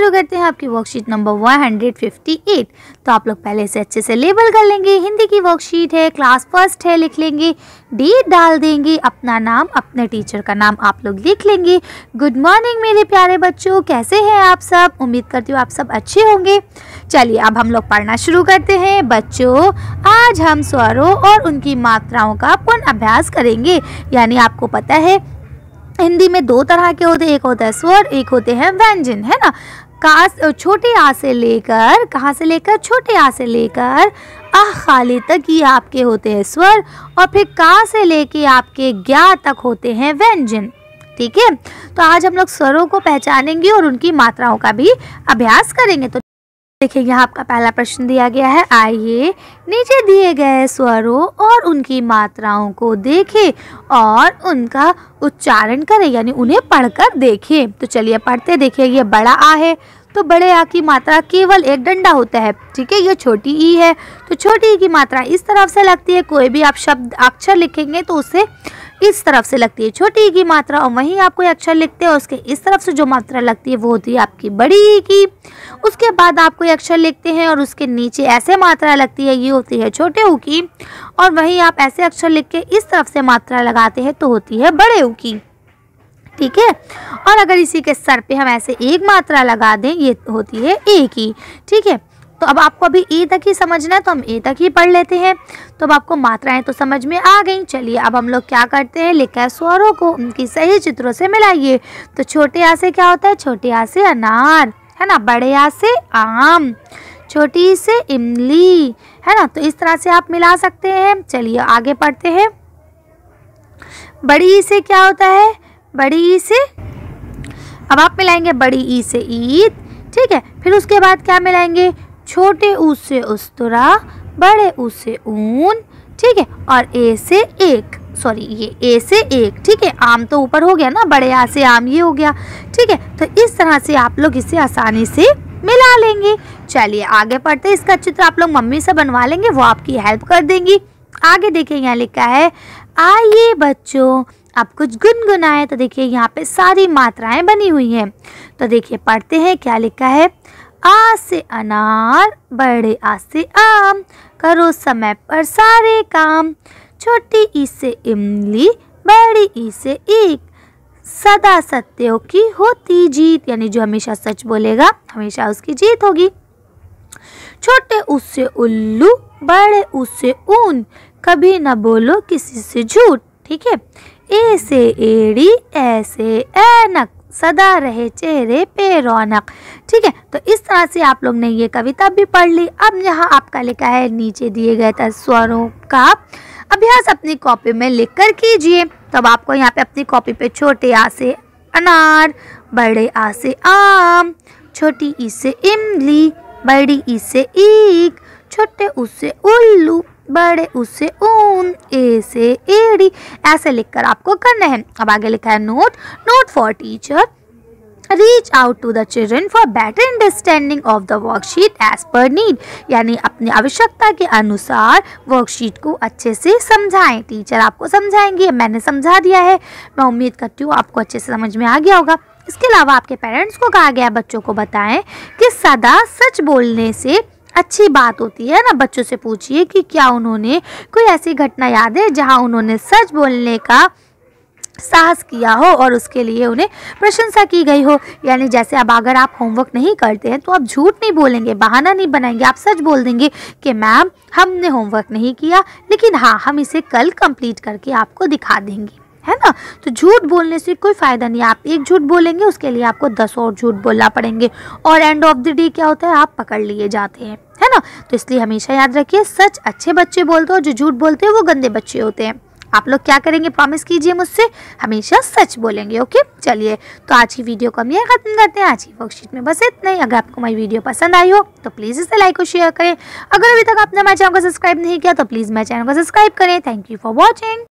शुरू करते हैं आपकी वर्कशीट नंबर 158 तो आप लोग पहले से अच्छे से लेबल कर लेंगे हिंदी की वर्कशीट है क्लास फर्स्ट है लिख लेंगे डेट डाल देंगे अपना नाम अपने टीचर का नाम आप लोग लिख लेंगे गुड मॉर्निंग मेरे प्यारे बच्चों कैसे हैं आप सब उम्मीद करती हूँ आप सब अच्छे होंगे चलिए अब हम लोग पढ़ना शुरू करते हैं बच्चों आज हम स्वरों और उनकी मात्राओं का पुनः अभ्यास करेंगे यानी आपको पता है हिंदी में दो तरह के होते हैं एक होता है स्वर एक होते हैं व्यंजन है ना कास छोटे आ से लेकर कहाँ से लेकर छोटे आ से लेकर अह खाली तक ये आपके होते हैं स्वर और फिर का से लेके आपके ज्ञा तक होते हैं व्यंजन ठीक है तो आज हम लोग स्वरों को पहचानेंगे और उनकी मात्राओं का भी अभ्यास करेंगे तो देखिए यहाँ आपका पहला प्रश्न दिया गया है आइए नीचे दिए गए स्वरों और उनकी मात्राओं को देखें और उनका उच्चारण करें यानी उन्हें पढ़कर देखें तो चलिए पढ़ते देखिए ये बड़ा आ है तो बड़े आ की मात्रा केवल एक डंडा होता है ठीक है ये छोटी ई है तो छोटी ई की मात्रा इस तरफ से लगती है कोई भी आप शब्द अक्षर लिखेंगे तो उसे इस तरफ से लगती है छोटी ई की मात्रा और वहीं आपको अक्षर लिखते हैं उसके इस तरफ से जो मात्रा लगती है वो होती है आपकी बड़ी ई की उसके बाद आपको अक्षर लिखते हैं और उसके नीचे ऐसे मात्रा लगती है ये होती है छोटे ऊ की और वहीं आप ऐसे अक्षर लिख के इस तरफ से मात्रा लगाते हैं तो होती है बड़े ऊ की ठीक है और अगर इसी के सर पे हम ऐसे एक मात्रा लगा दें ये होती है ए की ठीक है तो अब आपको अभी ए तक ही समझना है तो हम ए तक ही पढ़ लेते हैं तो अब आपको मात्राएं तो समझ में आ गई चलिए अब हम लोग क्या करते हैं लिखा है स्वरों को उनकी सही चित्रों से मिलाइए तो छोटे आ से क्या होता है छोटे आ से अनार है ना बड़े आ से आम छोटी से इमली है ना तो इस तरह से आप मिला सकते हैं चलिए आगे पढ़ते हैं बड़ी से क्या होता है बड़ी से अब आप मिलाएंगे बड़ी ई से ईद ठीक है फिर उसके बाद क्या मिलाएंगे छोटे ऊ से उस्तरा बड़े ऊ से ऊन ठीक है और ए से एक सॉरी ये ए से एक ठीक है आम तो ऊपर हो गया ना बड़े आ से आम ये हो गया ठीक है तो इस तरह से आप लोग इसे आसानी से मिला लेंगे चलिए आगे पढ़ते हैं इसका चित्र आप लोग मम्मी से बनवा लेंगे वो आपकी हेल्प कर देंगी आगे देखिए यहाँ लिखा है आइए बच्चों आप कुछ गुनगुनाए तो देखिए यहाँ पे सारी मात्राएं बनी हुई हैं तो देखिए पढ़ते हैं क्या लिखा है आ से अनार बड़े आ से आम करो समय पर सारे काम छोटी ई से इमली बड़ी ई से एक सदा सत्यों की होती जीत यानी जो हमेशा सच बोलेगा हमेशा उसकी जीत होगी छोटे उससे उल्लू बड़े उससे ऊन कभी ना बोलो किसी से झूठ ठीक है ए से एड़ी ऐसे ऐनक सदा रहे चेहरे पे रौनक ठीक है तो इस तरह से आप लोग ने ये कविता भी पढ़ ली अब यहाँ आपका लिखा है नीचे दिए गए स्वरों का अभ्यास अपनी कॉपी में लिख कर कीजिए तब आपको यहाँ पे अपनी कॉपी पे छोटे आ से अनार बड़े आ से आम छोटी ई से इमली बड़ी ई से ईक छोटे उससे उल्लू बड़े उससे ऊन ए से एड़ी ऐसे लिखकर आपको करना है अब आगे लिखा है note note for teacher reach out to the children for better understanding of the worksheet as per need यानी अपनी आवश्यकता के अनुसार वर्कशीट को अच्छे से समझाएं टीचर आपको समझाएंगे मैंने समझा दिया है मैं उम्मीद करती हूँ आपको अच्छे से समझ में आ गया होगा इसके अलावा आपके पेरेंट्स को कहा गया बच्चों को बताएं कि सदा सच बोलने से अच्छी बात होती है ना बच्चों से पूछिए कि क्या उन्होंने कोई ऐसी घटना याद है जहाँ उन्होंने सच बोलने का साहस किया हो और उसके लिए उन्हें प्रशंसा की गई हो यानी जैसे अब अगर आप होमवर्क नहीं करते हैं तो आप झूठ नहीं बोलेंगे बहाना नहीं बनाएंगे आप सच बोल देंगे कि मैम हमने होमवर्क नहीं किया लेकिन हाँ हम इसे कल कंप्लीट करके आपको दिखा देंगे है ना तो झूठ बोलने से कोई फ़ायदा नहीं आप एक झूठ बोलेंगे उसके लिए आपको दस और झूठ बोलना पड़ेंगे और एंड ऑफ द डे क्या होता है आप पकड़ लिए जाते हैं है ना तो इसलिए हमेशा याद रखिए सच अच्छे बच्चे बोलते हो जो झूठ बोलते हैं वो गंदे बच्चे होते हैं आप लोग क्या करेंगे प्रॉमिस कीजिए मुझसे हमेशा सच बोलेंगे ओके चलिए तो आज की वीडियो को हम ये खत्म करते हैं आज की वर्कशीट में बस इतना ही अगर आपको मेरी वीडियो पसंद आई हो तो प्लीज़ इसे लाइक और शेयर करें अगर अभी तक आपने मेरे चैनल को सब्सक्राइब नहीं किया तो प्लीज़ मेरे चैनल को सब्सक्राइब करें थैंक यू फॉर वॉचिंग